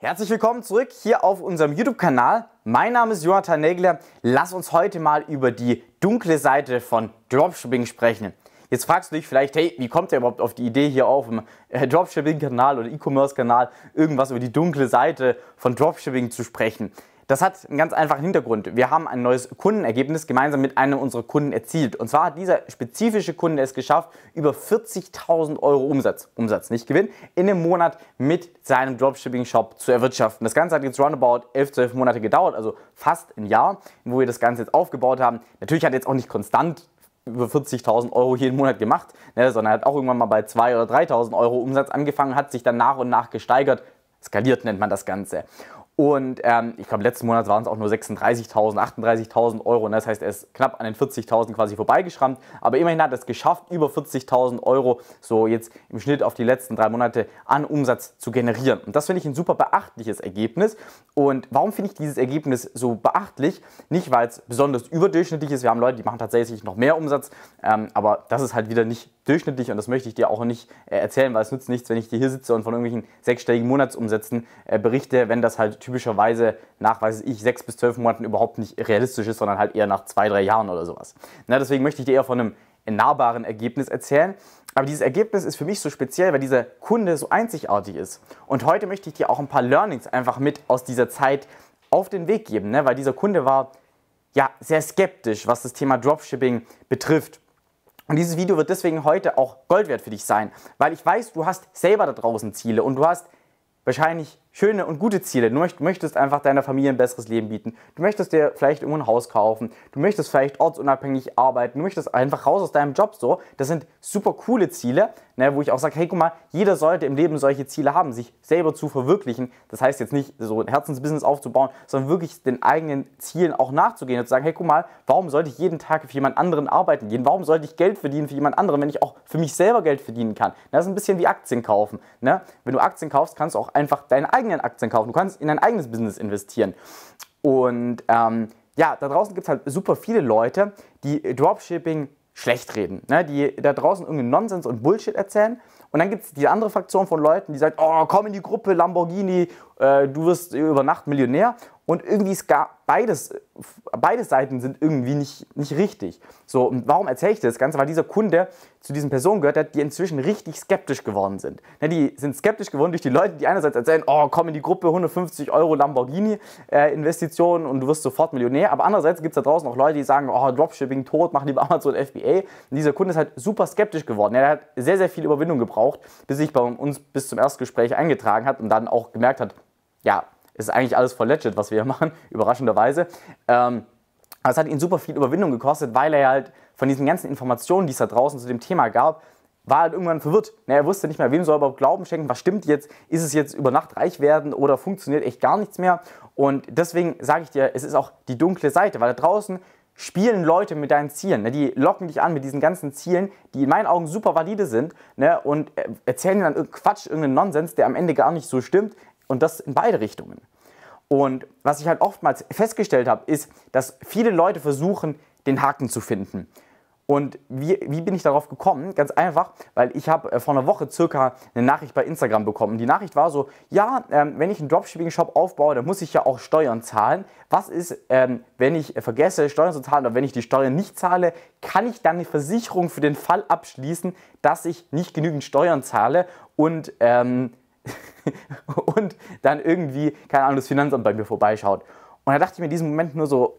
Herzlich willkommen zurück hier auf unserem YouTube-Kanal. Mein Name ist Jonathan Nägler. Lass uns heute mal über die dunkle Seite von Dropshipping sprechen. Jetzt fragst du dich vielleicht, hey, wie kommt der überhaupt auf die Idee, hier auf dem äh, Dropshipping-Kanal oder E-Commerce-Kanal irgendwas über die dunkle Seite von Dropshipping zu sprechen? Das hat einen ganz einfachen Hintergrund. Wir haben ein neues Kundenergebnis gemeinsam mit einem unserer Kunden erzielt. Und zwar hat dieser spezifische Kunde es geschafft, über 40.000 Euro Umsatz, Umsatz nicht Gewinn, in einem Monat mit seinem Dropshipping-Shop zu erwirtschaften. Das Ganze hat jetzt roundabout 11, 12 Monate gedauert, also fast ein Jahr, wo wir das Ganze jetzt aufgebaut haben. Natürlich hat er jetzt auch nicht konstant über 40.000 Euro jeden Monat gemacht, ne, sondern hat auch irgendwann mal bei 2.000 oder 3.000 Euro Umsatz angefangen, hat sich dann nach und nach gesteigert. Skaliert nennt man das Ganze. Und ähm, ich glaube, letzten Monat waren es auch nur 36.000, 38.000 Euro. Und das heißt, er ist knapp an den 40.000 quasi vorbeigeschrammt. Aber immerhin hat er es geschafft, über 40.000 Euro so jetzt im Schnitt auf die letzten drei Monate an Umsatz zu generieren. Und das finde ich ein super beachtliches Ergebnis. Und warum finde ich dieses Ergebnis so beachtlich? Nicht, weil es besonders überdurchschnittlich ist. Wir haben Leute, die machen tatsächlich noch mehr Umsatz. Ähm, aber das ist halt wieder nicht durchschnittlich. Und das möchte ich dir auch nicht äh, erzählen, weil es nützt nichts, wenn ich dir hier sitze und von irgendwelchen sechsstelligen Monatsumsätzen äh, berichte, wenn das halt typischerweise nach, ich, sechs bis zwölf Monaten überhaupt nicht realistisch ist, sondern halt eher nach zwei, drei Jahren oder sowas. Na, deswegen möchte ich dir eher von einem nahbaren Ergebnis erzählen. Aber dieses Ergebnis ist für mich so speziell, weil dieser Kunde so einzigartig ist. Und heute möchte ich dir auch ein paar Learnings einfach mit aus dieser Zeit auf den Weg geben, ne? weil dieser Kunde war ja sehr skeptisch, was das Thema Dropshipping betrifft. Und dieses Video wird deswegen heute auch Gold wert für dich sein, weil ich weiß, du hast selber da draußen Ziele und du hast wahrscheinlich schöne und gute Ziele. Du möchtest einfach deiner Familie ein besseres Leben bieten. Du möchtest dir vielleicht irgendwo ein Haus kaufen. Du möchtest vielleicht ortsunabhängig arbeiten. Du möchtest einfach raus aus deinem Job so. Das sind super coole Ziele ne, wo ich auch sage, hey, guck mal, jeder sollte im Leben solche Ziele haben, sich selber zu verwirklichen. Das heißt jetzt nicht so ein Herzensbusiness aufzubauen, sondern wirklich den eigenen Zielen auch nachzugehen und zu sagen, hey, guck mal, warum sollte ich jeden Tag für jemand anderen arbeiten gehen? Warum sollte ich Geld verdienen für jemand anderen, wenn ich auch für mich selber Geld verdienen kann? Ne, das ist ein bisschen wie Aktien kaufen. Ne? Wenn du Aktien kaufst, kannst du auch einfach deine eigenen Aktien kaufen. Du kannst in dein eigenes Business investieren. Und ähm, ja, da draußen gibt es halt super viele Leute, die Dropshipping schlecht reden, ne? die da draußen irgendeinen Nonsens und Bullshit erzählen. Und dann gibt es die andere Fraktion von Leuten, die sagt, oh, komm in die Gruppe, Lamborghini, äh, du wirst über Nacht Millionär. Und irgendwie ist gar beides, beide Seiten sind irgendwie nicht, nicht richtig. So, und warum erzähle ich das Ganze? Weil dieser Kunde zu diesen Personen gehört hat, die inzwischen richtig skeptisch geworden sind. Ne, die sind skeptisch geworden durch die Leute, die einerseits erzählen, oh, komm in die Gruppe, 150 Euro Lamborghini-Investitionen äh, und du wirst sofort Millionär. Aber andererseits gibt es da draußen auch Leute, die sagen, oh, Dropshipping tot, mach lieber Amazon FBA. Und dieser Kunde ist halt super skeptisch geworden. Ja, er hat sehr, sehr viel Überwindung gebraucht, bis sich bei uns bis zum Erstgespräch eingetragen hat und dann auch gemerkt hat, ja, ist eigentlich alles voll legit, was wir hier machen, überraschenderweise. Ähm, aber es hat ihn super viel Überwindung gekostet, weil er halt von diesen ganzen Informationen, die es da draußen zu dem Thema gab, war halt irgendwann verwirrt. Er wusste nicht mehr, wem soll er überhaupt Glauben schenken, was stimmt jetzt, ist es jetzt über Nacht reich werden oder funktioniert echt gar nichts mehr. Und deswegen sage ich dir, es ist auch die dunkle Seite, weil da draußen spielen Leute mit deinen Zielen. Ne? Die locken dich an mit diesen ganzen Zielen, die in meinen Augen super valide sind ne? und äh, erzählen dir dann Quatsch, irgendeinen Nonsens, der am Ende gar nicht so stimmt. Und das in beide Richtungen. Und was ich halt oftmals festgestellt habe, ist, dass viele Leute versuchen, den Haken zu finden. Und wie, wie bin ich darauf gekommen? Ganz einfach, weil ich habe äh, vor einer Woche circa eine Nachricht bei Instagram bekommen. Die Nachricht war so, ja, ähm, wenn ich einen Dropshipping-Shop aufbaue, dann muss ich ja auch Steuern zahlen. Was ist, ähm, wenn ich vergesse, Steuern zu zahlen oder wenn ich die Steuern nicht zahle, kann ich dann eine Versicherung für den Fall abschließen, dass ich nicht genügend Steuern zahle und ähm, und dann irgendwie, keine Ahnung, das Finanzamt bei mir vorbeischaut. Und da dachte ich mir in diesem Moment nur so,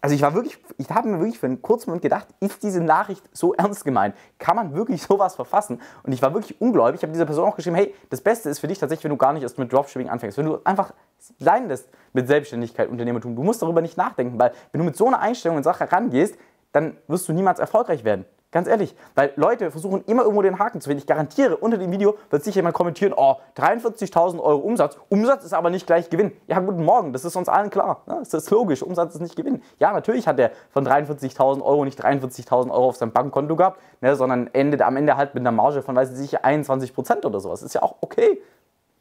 also ich war wirklich, ich habe mir wirklich für einen kurzen Moment gedacht, ist diese Nachricht so ernst gemeint? Kann man wirklich sowas verfassen? Und ich war wirklich ungläubig. Ich habe dieser Person auch geschrieben, hey, das Beste ist für dich tatsächlich, wenn du gar nicht erst mit Dropshipping anfängst. Wenn du einfach sein lässt mit Selbstständigkeit, Unternehmertum. Du musst darüber nicht nachdenken, weil wenn du mit so einer Einstellung in Sache rangehst, dann wirst du niemals erfolgreich werden. Ganz ehrlich, weil Leute versuchen immer irgendwo den Haken zu finden. Ich garantiere, unter dem Video wird sicher jemand kommentieren, oh, 43.000 Euro Umsatz. Umsatz ist aber nicht gleich Gewinn. Ja, guten Morgen, das ist uns allen klar. Das ist logisch, Umsatz ist nicht Gewinn. Ja, natürlich hat er von 43.000 Euro nicht 43.000 Euro auf seinem Bankkonto gehabt, ne, sondern endet am Ende halt mit einer Marge von, weiß ich nicht, 21% oder sowas. Ist ja auch okay.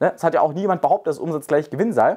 Ne, es ne? hat ja auch niemand behauptet, dass Umsatz gleich Gewinn sei.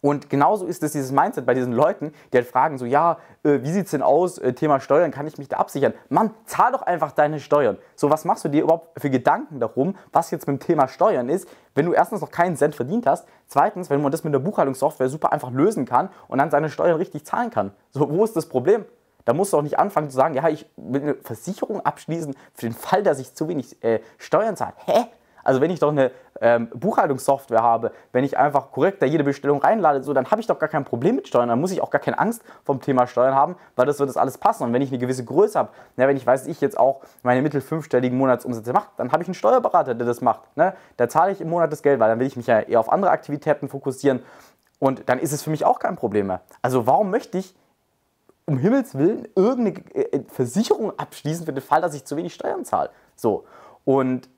Und genauso ist es dieses Mindset bei diesen Leuten, die halt fragen so, ja, äh, wie es denn aus, äh, Thema Steuern, kann ich mich da absichern? Mann, zahl doch einfach deine Steuern. So, was machst du dir überhaupt für Gedanken darum, was jetzt mit dem Thema Steuern ist, wenn du erstens noch keinen Cent verdient hast, zweitens, wenn man das mit der Buchhaltungssoftware super einfach lösen kann und dann seine Steuern richtig zahlen kann. So, wo ist das Problem? Da musst du auch nicht anfangen zu sagen, ja, ich will eine Versicherung abschließen für den Fall, dass ich zu wenig äh, Steuern zahle. Hä? Also wenn ich doch eine ähm, Buchhaltungssoftware habe, wenn ich einfach korrekt da jede Bestellung reinlade, so, dann habe ich doch gar kein Problem mit Steuern, dann muss ich auch gar keine Angst vom Thema Steuern haben, weil das wird das alles passen. Und wenn ich eine gewisse Größe habe, ne, wenn ich weiß, ich jetzt auch meine mittel fünfstelligen Monatsumsätze mache, dann habe ich einen Steuerberater, der das macht. Ne? Da zahle ich im Monat das Geld, weil dann will ich mich ja eher auf andere Aktivitäten fokussieren und dann ist es für mich auch kein Problem mehr. Also warum möchte ich um Himmels Willen irgendeine äh, äh, Versicherung abschließen für den Fall, dass ich zu wenig Steuern zahle? So. Und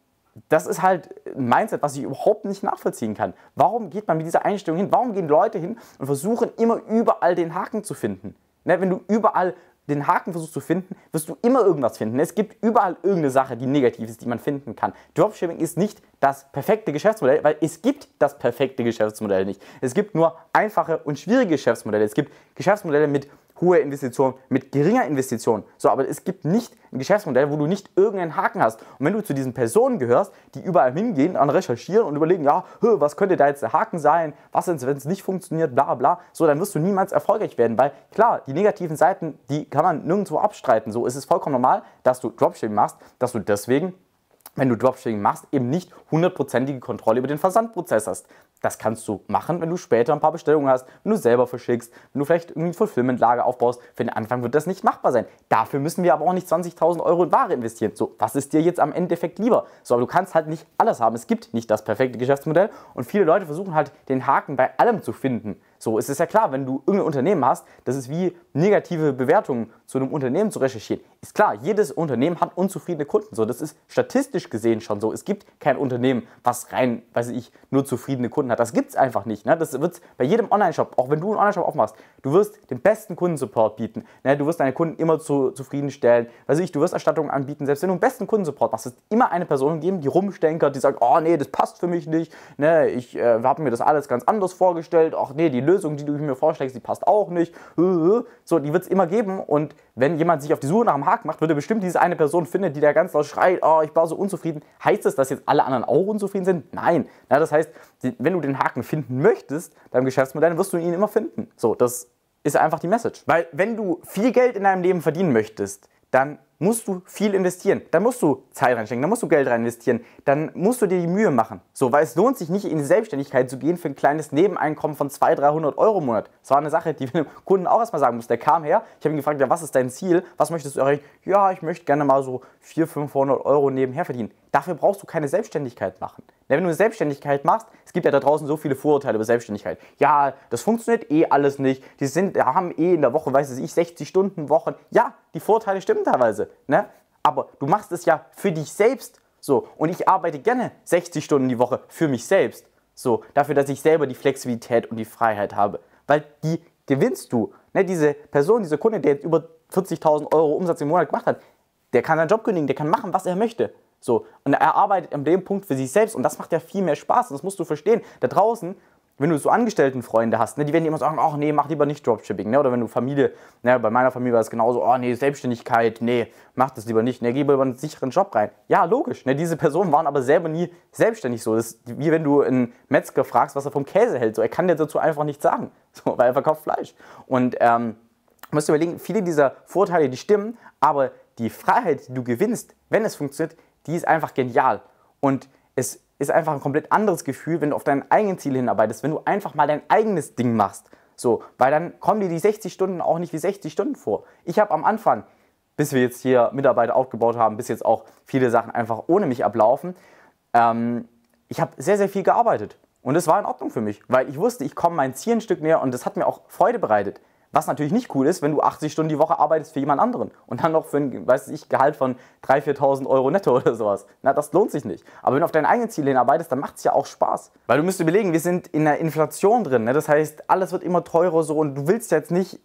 das ist halt ein Mindset, was ich überhaupt nicht nachvollziehen kann. Warum geht man mit dieser Einstellung hin? Warum gehen Leute hin und versuchen immer überall den Haken zu finden? Ne, wenn du überall den Haken versuchst zu finden, wirst du immer irgendwas finden. Es gibt überall irgendeine Sache, die negativ ist, die man finden kann. Dropshipping ist nicht das perfekte Geschäftsmodell, weil es gibt das perfekte Geschäftsmodell nicht. Es gibt nur einfache und schwierige Geschäftsmodelle. Es gibt Geschäftsmodelle mit hohe Investition mit geringer Investition. So, aber es gibt nicht ein Geschäftsmodell, wo du nicht irgendeinen Haken hast. Und wenn du zu diesen Personen gehörst, die überall hingehen, und recherchieren und überlegen, ja, was könnte da jetzt der Haken sein, was ist, wenn es nicht funktioniert, bla bla, so, dann wirst du niemals erfolgreich werden, weil klar, die negativen Seiten, die kann man nirgendwo abstreiten. So es ist es vollkommen normal, dass du Dropshipping machst, dass du deswegen wenn du Dropshipping machst, eben nicht hundertprozentige Kontrolle über den Versandprozess hast. Das kannst du machen, wenn du später ein paar Bestellungen hast, wenn du selber verschickst, wenn du vielleicht irgendwie ein Fulfillment-Lager aufbaust. Für den Anfang wird das nicht machbar sein. Dafür müssen wir aber auch nicht 20.000 Euro in Ware investieren. So, was ist dir jetzt am Endeffekt lieber? So, aber du kannst halt nicht alles haben. Es gibt nicht das perfekte Geschäftsmodell und viele Leute versuchen halt den Haken bei allem zu finden. So, es ist ja klar, wenn du irgendein Unternehmen hast, das ist wie negative Bewertungen zu einem Unternehmen zu recherchieren. Ist klar, jedes Unternehmen hat unzufriedene Kunden. So, das ist statistisch gesehen schon so. Es gibt kein Unternehmen, was rein, weiß ich, nur zufriedene Kunden hat. Das gibt es einfach nicht. Ne? Das wird bei jedem Online-Shop, auch wenn du einen Online-Shop aufmachst, du wirst den besten Kundensupport bieten. Ne? Du wirst deine Kunden immer zu, zufriedenstellen. Weiß ich, du wirst Erstattungen anbieten. Selbst wenn du den besten Kundensupport machst, wird es immer eine Person geben, die rumstenkert, die sagt, oh nee, das passt für mich nicht. Ne? Ich äh, habe mir das alles ganz anders vorgestellt. Ach nee, die Lösung, die du mir vorschlägst, die passt auch nicht. Äh, äh. So, die wird es immer geben. Und wenn jemand sich auf die Suche nach einem Haken macht, würde bestimmt diese eine Person finden, die da ganz laut schreit, oh, ich war so unzufrieden. Heißt das, dass jetzt alle anderen auch unzufrieden sind? Nein. Ja, das heißt, wenn du den Haken finden möchtest, deinem Geschäftsmodell, wirst du ihn immer finden. So, das ist einfach die Message. Weil wenn du viel Geld in deinem Leben verdienen möchtest, dann musst du viel investieren. Da musst du Zeit reinstecken, da musst du Geld rein investieren, dann musst du dir die Mühe machen. So, weil es lohnt sich nicht, in die Selbstständigkeit zu gehen für ein kleines Nebeneinkommen von 200, 300 Euro im Monat. Das war eine Sache, die wir dem Kunden auch erstmal sagen mussten. Der kam her, ich habe ihn gefragt, ja, was ist dein Ziel? Was möchtest du erreichen? Ja, ich möchte gerne mal so 400, 500 Euro nebenher verdienen. Dafür brauchst du keine Selbstständigkeit machen. Denn wenn du eine Selbstständigkeit machst, es gibt ja da draußen so viele Vorurteile über Selbstständigkeit. Ja, das funktioniert eh alles nicht. Die sind, haben eh in der Woche, weiß ich, 60 Stunden Wochen. Ja, die Vorurteile stimmen teilweise. Ne? Aber du machst es ja für dich selbst. So, und ich arbeite gerne 60 Stunden die Woche für mich selbst. So, dafür, dass ich selber die Flexibilität und die Freiheit habe. Weil die gewinnst du. Ne, diese Person, dieser Kunde, der jetzt über 40.000 Euro Umsatz im Monat gemacht hat, der kann seinen Job kündigen, der kann machen, was er möchte. So, und er arbeitet an dem Punkt für sich selbst und das macht ja viel mehr Spaß. Und das musst du verstehen. Da draußen, wenn du so Angestelltenfreunde hast, ne, die werden immer sagen, ach nee, mach lieber nicht Dropshipping. Ne? Oder wenn du Familie, ne, bei meiner Familie war es genauso, oh nee, Selbstständigkeit, nee, mach das lieber nicht, ne, geh lieber einen sicheren Job rein. Ja, logisch. Ne? Diese Personen waren aber selber nie selbstständig so. Das ist wie wenn du einen Metzger fragst, was er vom Käse hält. So, er kann dir dazu einfach nichts sagen, so, weil er verkauft Fleisch. Und ähm, musst du überlegen, viele dieser Vorteile, die stimmen, aber die Freiheit, die du gewinnst, wenn es funktioniert, die ist einfach genial. Und es ist einfach ein komplett anderes Gefühl, wenn du auf dein eigenes Ziel hinarbeitest, wenn du einfach mal dein eigenes Ding machst. So, weil dann kommen dir die 60 Stunden auch nicht wie 60 Stunden vor. Ich habe am Anfang, bis wir jetzt hier Mitarbeiter aufgebaut haben, bis jetzt auch viele Sachen einfach ohne mich ablaufen, ähm, ich habe sehr, sehr viel gearbeitet. Und es war in Ordnung für mich, weil ich wusste, ich komme mein Ziel ein Stück näher und das hat mir auch Freude bereitet. Was natürlich nicht cool ist, wenn du 80 Stunden die Woche arbeitest für jemand anderen und dann noch für ein, weiß ich, Gehalt von 3.000, 4.000 Euro netto oder sowas. Na, das lohnt sich nicht. Aber wenn du auf deine eigenen Ziele hinarbeitest, dann macht es ja auch Spaß. Weil du musst überlegen, wir sind in der Inflation drin. Ne? Das heißt, alles wird immer teurer so und du willst jetzt nicht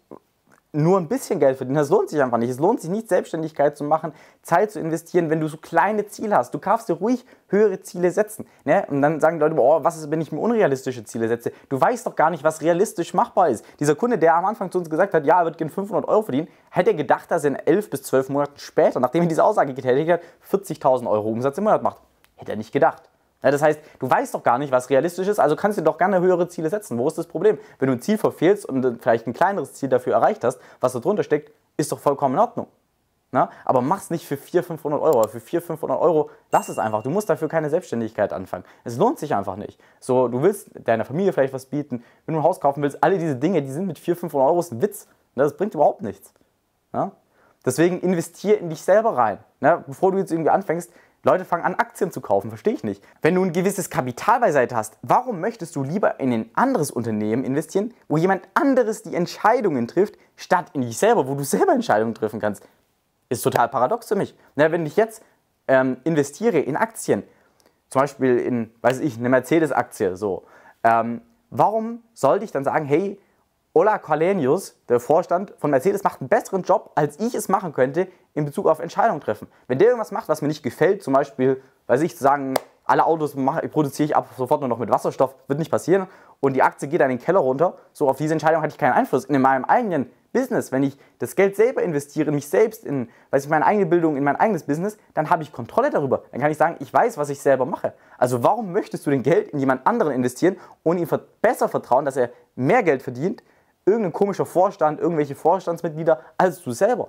nur ein bisschen Geld verdienen. Das lohnt sich einfach nicht. Es lohnt sich nicht, Selbstständigkeit zu machen, Zeit zu investieren, wenn du so kleine Ziele hast. Du darfst dir ruhig höhere Ziele setzen. Ne? Und dann sagen die Leute, oh, was ist, wenn ich mir unrealistische Ziele setze? Du weißt doch gar nicht, was realistisch machbar ist. Dieser Kunde, der am Anfang zu uns gesagt hat, ja, er wird gern 500 Euro verdienen, hätte er gedacht, dass er in 11 bis 12 Monaten später, nachdem er diese Aussage getätigt hat, 40.000 Euro Umsatz im Monat macht. Hätte er nicht gedacht. Ja, das heißt, du weißt doch gar nicht, was realistisch ist, also kannst du doch gerne höhere Ziele setzen. Wo ist das Problem? Wenn du ein Ziel verfehlst und vielleicht ein kleineres Ziel dafür erreicht hast, was da drunter steckt, ist doch vollkommen in Ordnung. Na? Aber es nicht für 400, 500 Euro. Für 400, 500 Euro lass es einfach. Du musst dafür keine Selbstständigkeit anfangen. Es lohnt sich einfach nicht. So, du willst deiner Familie vielleicht was bieten, wenn du ein Haus kaufen willst, alle diese Dinge, die sind mit 400, 500 Euro ein Witz. Das bringt überhaupt nichts. Na? Deswegen investier in dich selber rein. Na? Bevor du jetzt irgendwie anfängst, Leute fangen an, Aktien zu kaufen, verstehe ich nicht. Wenn du ein gewisses Kapital beiseite hast, warum möchtest du lieber in ein anderes Unternehmen investieren, wo jemand anderes die Entscheidungen trifft, statt in dich selber, wo du selber Entscheidungen treffen kannst? Ist total paradox für mich. Na, wenn ich jetzt ähm, investiere in Aktien, zum Beispiel in, weiß ich, eine Mercedes-Aktie, so, ähm, warum sollte ich dann sagen, hey, Ola Kalenius, der Vorstand von Mercedes, macht einen besseren Job, als ich es machen könnte, in Bezug auf Entscheidungen treffen. Wenn der irgendwas macht, was mir nicht gefällt, zum Beispiel, weiß ich, zu sagen, alle Autos mache, produziere ich ab sofort nur noch mit Wasserstoff, wird nicht passieren. Und die Aktie geht dann in den Keller runter. So auf diese Entscheidung hatte ich keinen Einfluss. In meinem eigenen Business, wenn ich das Geld selber investiere, in mich selbst, in weiß ich, meine eigene Bildung, in mein eigenes Business, dann habe ich Kontrolle darüber. Dann kann ich sagen, ich weiß, was ich selber mache. Also warum möchtest du den Geld in jemand anderen investieren und ihm besser vertrauen, dass er mehr Geld verdient, irgendein komischer Vorstand, irgendwelche Vorstandsmitglieder, als du selber.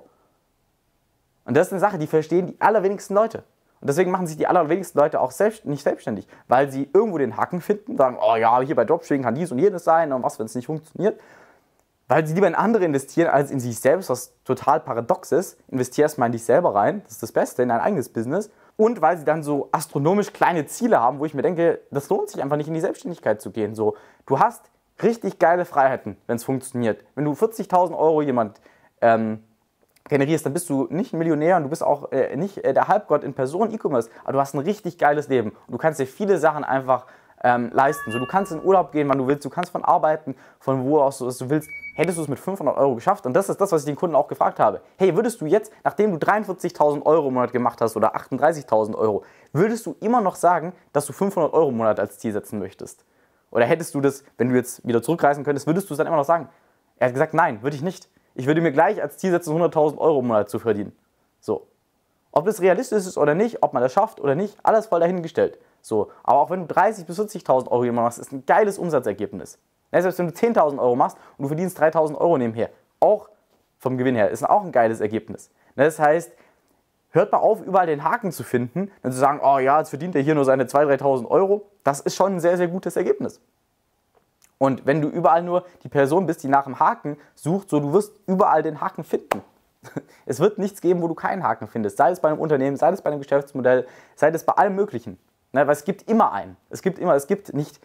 Und das ist eine Sache, die verstehen die allerwenigsten Leute. Und deswegen machen sich die allerwenigsten Leute auch selbst, nicht selbstständig, weil sie irgendwo den Haken finden, sagen, oh ja, hier bei Dropshipping kann dies und jenes sein und was, wenn es nicht funktioniert. Weil sie lieber in andere investieren als in sich selbst, was total paradox ist. Investier erstmal in dich selber rein, das ist das Beste, in dein eigenes Business. Und weil sie dann so astronomisch kleine Ziele haben, wo ich mir denke, das lohnt sich einfach nicht in die Selbstständigkeit zu gehen. So, du hast richtig geile Freiheiten, wenn es funktioniert. Wenn du 40.000 Euro jemand ähm, generierst, dann bist du nicht ein Millionär und du bist auch äh, nicht äh, der Halbgott in Person E-Commerce, aber du hast ein richtig geiles Leben und du kannst dir viele Sachen einfach ähm, leisten. So, du kannst in Urlaub gehen, wann du willst, du kannst von arbeiten, von wo aus, was du willst. Hättest du es mit 500 Euro geschafft? Und das ist das, was ich den Kunden auch gefragt habe. Hey, würdest du jetzt, nachdem du 43.000 Euro im Monat gemacht hast oder 38.000 Euro, würdest du immer noch sagen, dass du 500 Euro im Monat als Ziel setzen möchtest? Oder hättest du das, wenn du jetzt wieder zurückreisen könntest, würdest du es dann immer noch sagen? Er hat gesagt, nein, würde ich nicht. Ich würde mir gleich als Ziel setzen, 100.000 Euro im Monat zu verdienen. So. Ob das realistisch ist oder nicht, ob man das schafft oder nicht, alles voll dahingestellt. So. Aber auch wenn du 30.000 bis 40.000 Euro im Monat machst, ist ein geiles Umsatzergebnis. Ja, selbst wenn du 10.000 Euro machst und du verdienst 3.000 Euro nebenher, auch vom Gewinn her, ist auch ein geiles Ergebnis. Das heißt, hört mal auf, überall den Haken zu finden und zu sagen, oh ja, jetzt verdient er hier nur seine 2.000, 3.000 Euro. Das ist schon ein sehr, sehr gutes Ergebnis. Und wenn du überall nur die Person bist, die nach dem Haken sucht, so du wirst überall den Haken finden. Es wird nichts geben, wo du keinen Haken findest. Sei es bei einem Unternehmen, sei es bei einem Geschäftsmodell, sei es bei allem Möglichen. Ne, weil es gibt immer einen. Es gibt immer, es gibt nicht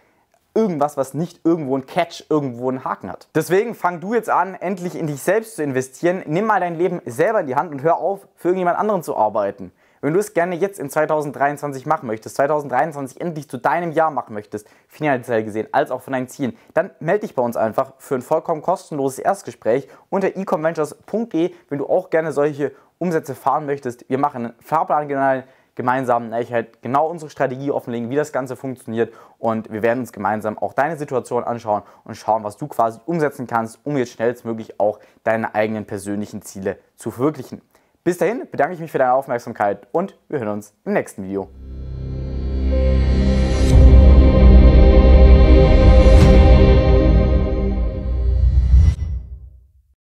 irgendwas, was nicht irgendwo ein Catch, irgendwo einen Haken hat. Deswegen fang du jetzt an, endlich in dich selbst zu investieren. Nimm mal dein Leben selber in die Hand und hör auf, für irgendjemand anderen zu arbeiten. Wenn du es gerne jetzt in 2023 machen möchtest, 2023 endlich zu deinem Jahr machen möchtest, finanziell gesehen, als auch von deinen Zielen, dann melde dich bei uns einfach für ein vollkommen kostenloses Erstgespräch unter econventures.de, wenn du auch gerne solche Umsätze fahren möchtest. Wir machen einen Fahrplan generell gemeinsam na, ne, ich halt genau unsere Strategie offenlegen, wie das Ganze funktioniert und wir werden uns gemeinsam auch deine Situation anschauen und schauen, was du quasi umsetzen kannst, um jetzt schnellstmöglich auch deine eigenen persönlichen Ziele zu verwirklichen. Bis dahin bedanke ich mich für deine Aufmerksamkeit und wir hören uns im nächsten Video.